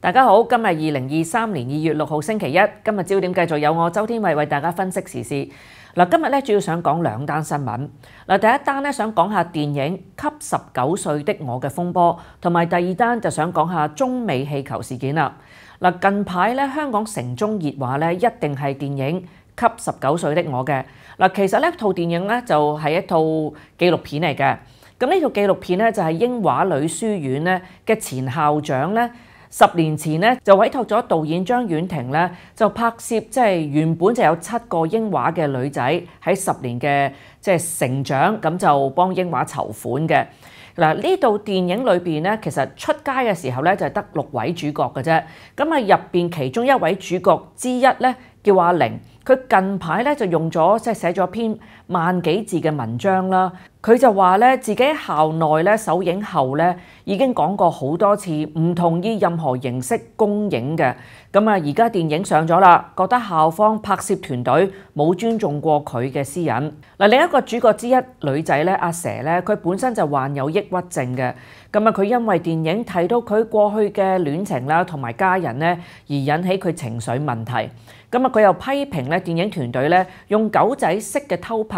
大家好，今日二零二三年二月六号星期一，今日焦点继续有我周天慧为大家分析时事。嗱，今日咧主要想讲两单新闻。嗱，第一单咧想讲下电影《吸十九岁的我》嘅风波，同埋第二单就想讲下中美气球事件啦。嗱，近排咧香港城中热话咧一定系电影《吸十九岁的我》嘅嗱，其实呢套电影咧就系一套纪录片嚟嘅。咁呢套纪录片咧就系英华女书院咧嘅前校长咧。十年前咧就委托咗導演張婉婷咧就拍攝即係原本就有七個英華嘅女仔喺十年嘅即係成長咁就幫英華籌款嘅嗱呢度電影裏面咧其實出街嘅時候咧就係得六位主角嘅啫咁啊入面其中一位主角之一咧叫阿玲佢近排咧就用咗即係寫咗篇。萬幾字嘅文章啦，佢就話咧自己校內咧首映後咧已經講過好多次，唔同意任何形式公映嘅。咁啊，而家電影上咗啦，覺得校方拍攝團隊冇尊重過佢嘅私隱。嗱，另一個主角之一女仔咧阿蛇咧，佢本身就患有抑鬱症嘅。咁啊，佢因為電影提到佢過去嘅戀情啦同埋家人咧而引起佢情緒問題。咁啊，佢又批評咧電影團隊咧用狗仔式嘅偷拍。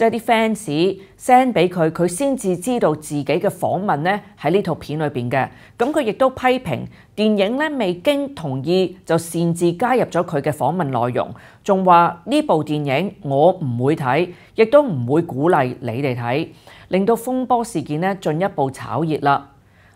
即係啲 fans send 俾佢，佢先至知道自己嘅訪問咧喺呢套片裏邊嘅。咁佢亦都批評電影咧未經同意就擅自加入咗佢嘅訪問內容，仲話呢部電影我唔會睇，亦都唔會鼓勵你哋睇，令到風波事件咧進一步炒熱啦。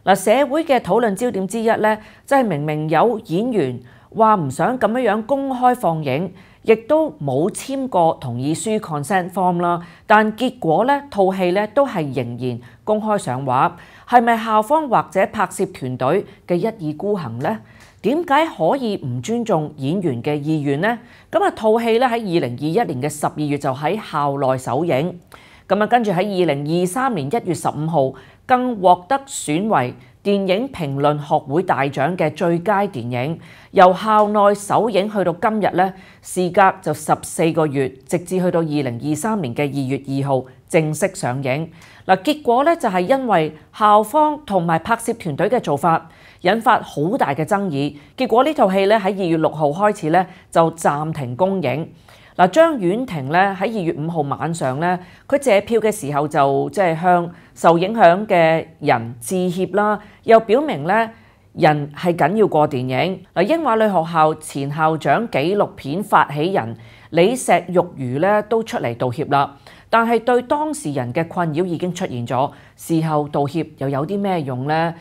嗱，社會嘅討論焦點之一咧，即係明明有演員話唔想咁樣樣公開放映。亦都冇簽過同意書 （consent form） 啦，但結果咧，套戲咧都係仍然公開上畫，係咪校方或者拍攝團隊嘅一意孤行呢？點解可以唔尊重演員嘅意願呢？咁啊，套戲咧喺二零二一年嘅十二月就喺校內首映，咁啊，跟住喺二零二三年一月十五號更獲得選為。电影评论学会大奖嘅最佳电影由校内首映去到今日咧，事隔就十四个月，直至去到二零二三年嘅二月二号正式上映。嗱，结果咧就系因为校方同埋拍摄团队嘅做法，引发好大嘅争议。结果呢套戏咧喺二月六号开始咧就暂停公映。嗱，張婉婷咧喺二月五號晚上咧，佢借票嘅時候就即系向受影響嘅人致歉啦，又表明咧人係緊要過電影。嗱，英華女學校前校長紀錄片發起人李石玉如咧都出嚟道歉啦，但係對當事人嘅困擾已經出現咗，事後道歉又有啲咩用呢？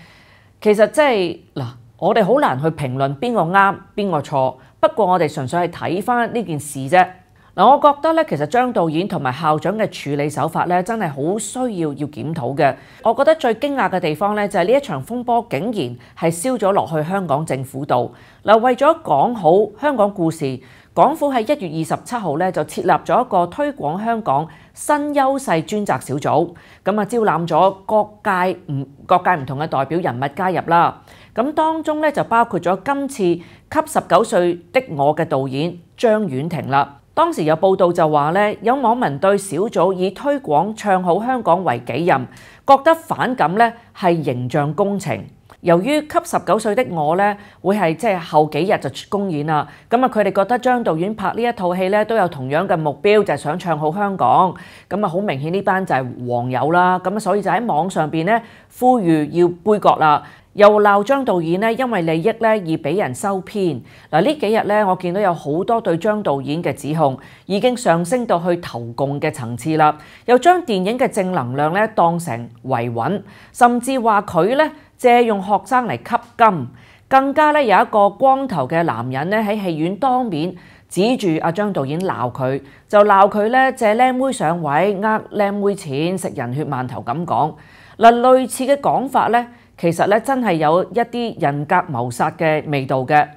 其實即係嗱，我哋好難去評論邊個啱邊個錯。不過我哋純粹係睇翻呢件事啫。嗱，我覺得咧，其實張導演同埋校長嘅處理手法咧，真係好需要要檢討嘅。我覺得最驚訝嘅地方咧，就係呢一場風波竟然係燒咗落去香港政府度嗱。為咗講好香港故事，港府喺一月二十七號咧就設立咗一個推廣香港新優勢專責小組，咁啊招攬咗各界唔各界唔同嘅代表人物加入啦。咁當中咧就包括咗今次《級十九歲的我》嘅導演張婉婷啦。當時有報道就話咧，有網民對小組以推廣唱好香港為己任，覺得反感咧，係形象工程。由於級十九歲的我咧，會係即係後幾日就公演啦，咁啊，佢哋覺得張導演拍呢一套戲咧，都有同樣嘅目標，就係想唱好香港，咁啊，好明顯呢班就係黃友啦，咁啊，所以就喺網上邊咧，呼籲要杯葛啦。又鬧張導演咧，因為利益咧而俾人收編嗱。呢幾日咧，我見到有好多對張導演嘅指控已經上升到去投共嘅層次啦。又將電影嘅正能量咧當成維穩，甚至話佢咧借用學生嚟吸金，更加咧有一個光頭嘅男人咧喺戲院當面指住阿張導演鬧佢，就鬧佢咧借靚妹上位、呃靚妹錢、食人血饅頭咁講嗱。類似嘅講法咧。其實咧，真係有一啲人格謀殺嘅味道嘅。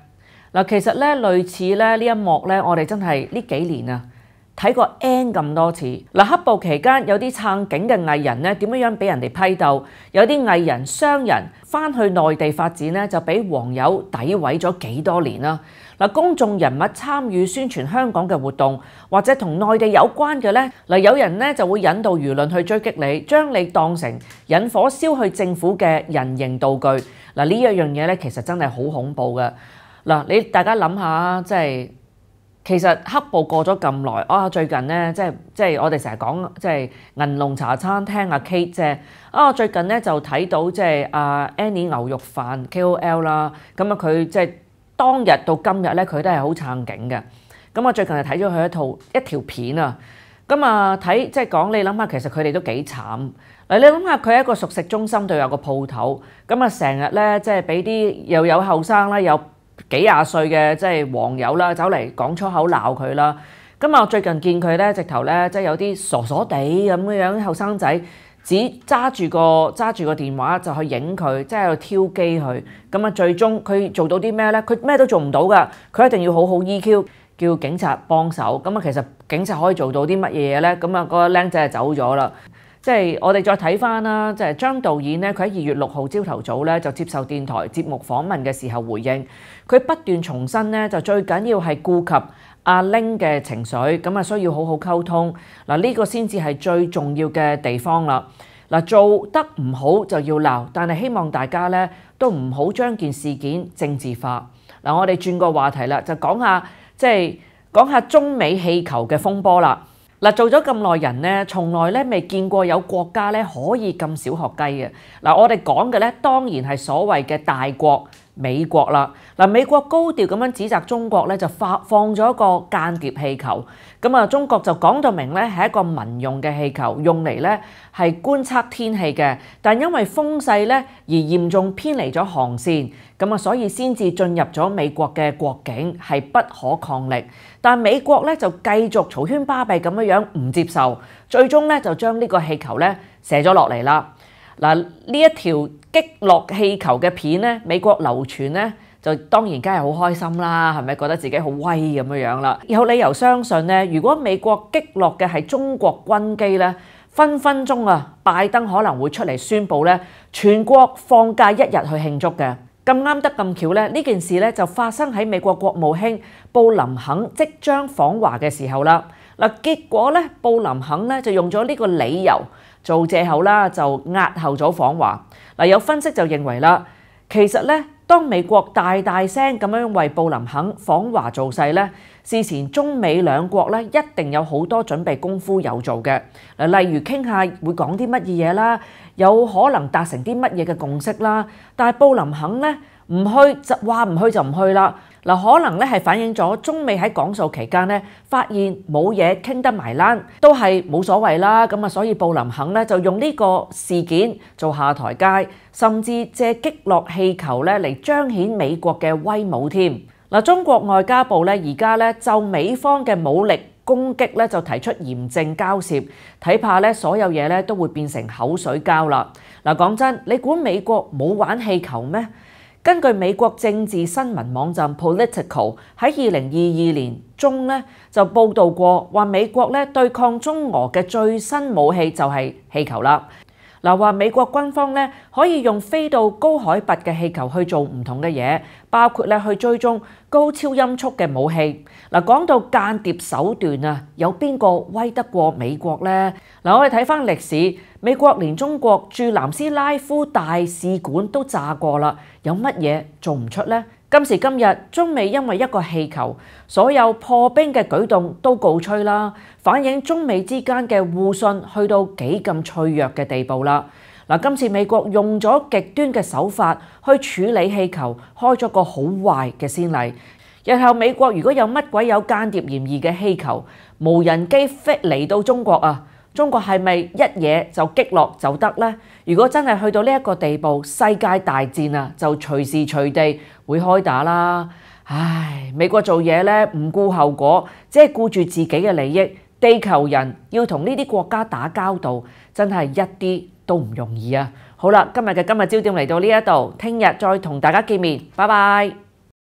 嗱，其實咧，類似咧呢一幕咧，我哋真係呢幾年啊。睇過 N 咁多次嗱，黑暴期間有啲撐警嘅藝人咧，點樣樣俾人哋批鬥？有啲藝人商人，翻去內地發展咧，就俾黃友抵毀咗幾多年啦。嗱，公眾人物參與宣傳香港嘅活動，或者同內地有關嘅咧，嗱，有人咧就會引導輿論去追擊你，將你當成引火燒去政府嘅人形道具。嗱，呢一樣嘢咧，其實真係好恐怖嘅。嗱，你大家諗下即係。其實黑暴過咗咁耐啊，最近咧即係即係我哋成日講即係銀龍茶餐廳阿 Kate 啫啊，最近咧就睇到即係阿 Annie 牛肉飯 KOL 啦，咁啊佢即係當日到今日咧佢都係好撐景嘅。咁啊最近係睇咗佢一套一條片啊，咁啊睇即係講你諗下，其實佢哋都幾慘嗱。你諗下佢喺一個熟食中心度有個鋪頭，咁啊成日咧即係俾啲又有後生啦，又。幾廿歲嘅即係黃友啦，走嚟講粗口鬧佢啦。咁啊，最近見佢咧，直頭咧即係有啲傻傻地咁嘅樣，後生仔只揸住個揸住個電話就去影佢，即係喺度挑機佢。咁啊，最終佢做到啲咩咧？佢咩都做唔到噶。佢一定要好好 EQ，叫警察幫手。咁啊，其實警察可以做到啲乜嘢嘢咧？咁啊，個僆仔就走咗啦。即係我哋再睇翻啦，即係張導演咧，佢喺二月六號朝頭早咧就接受電台節目訪問嘅時候回應，佢不斷重申咧，就最緊要係顧及阿玲嘅情緒，咁啊需要好好溝通，嗱呢個先至係最重要嘅地方啦。嗱做得唔好就要鬧，但係希望大家咧都唔好將件事件政治化。嗱，我哋轉個話題啦，就講下即係講下中美氣球嘅風波啦。嗱，做咗咁耐人咧，從來咧未見過有國家咧可以咁少學雞嘅。嗱，我哋講嘅咧當然係所謂嘅大國。美國啦，嗱美國高調咁樣指責中國咧，就發放咗一個間諜氣球。咁啊，中國就講到明咧，係一個民用嘅氣球，用嚟咧係觀測天氣嘅。但因為風勢咧而嚴重偏離咗航線，咁啊所以先至進入咗美國嘅國境係不可抗力。但美國咧就繼續嘈圈巴閉咁樣樣唔接受，最終咧就將呢個氣球咧射咗落嚟啦。嗱呢一條。击落气球嘅片咧，美国流传咧，就当然梗系好开心啦，系咪觉得自己好威咁样样啦？有理由相信咧，如果美国击落嘅系中国军机咧，分分钟啊，拜登可能会出嚟宣布咧，全国放假一日去庆祝嘅。咁啱得咁巧咧，呢件事咧就发生喺美国国务卿布林肯即将访华嘅时候啦。嗱，结果咧，布林肯咧就用咗呢个理由。做借口啦，就押後咗訪華。嗱，有分析就認為啦，其實咧，當美國大大聲咁樣為布林肯訪華做勢咧，事前中美兩國咧一定有好多準備功夫有做嘅。嗱，例如傾下會講啲乜嘢嘢啦，有可能達成啲乜嘢嘅共識啦。但係布林肯咧唔去就話唔去就唔去啦。嗱，可能咧係反映咗中美喺講數期間咧，發現冇嘢傾得埋攤，都係冇所謂啦。咁啊，所以布林肯咧就用呢個事件做下台阶，甚至借擊落氣球咧嚟彰顯美國嘅威武添。嗱，中國外交部咧而家咧就美方嘅武力攻擊咧就提出嚴正交涉，睇怕咧所有嘢咧都會變成口水交啦。嗱，講真，你管美國冇玩氣球咩？根據美國政治新聞網站 Political 喺二零二二年中咧就報道過，話美國咧對抗中俄嘅最新武器就係氣球啦。嗱，話美國軍方咧可以用飛到高海拔嘅氣球去做唔同嘅嘢，包括咧去追蹤高超音速嘅武器。嗱，講到間諜手段啊，有邊個威得過美國呢？嗱，我哋睇翻歷史，美國連中國駐南斯拉夫大使館都炸過啦，有乜嘢做唔出呢？今時今日，中美因為一個氣球，所有破冰嘅舉動都告吹啦，反映中美之間嘅互信去到幾咁脆弱嘅地步啦。嗱，今次美國用咗極端嘅手法去處理氣球，開咗個好壞嘅先例。日后美国如果有乜鬼有间谍嫌疑嘅气球、无人机飞嚟到中国啊，中国系咪一嘢就击落就得呢？如果真系去到呢一个地步，世界大战啊就随时随地会开打啦！唉，美国做嘢呢，唔顾后果，只系顾住自己嘅利益，地球人要同呢啲国家打交道，真系一啲都唔容易啊！好啦，今日嘅今日焦点嚟到呢一度，听日再同大家见面，拜拜。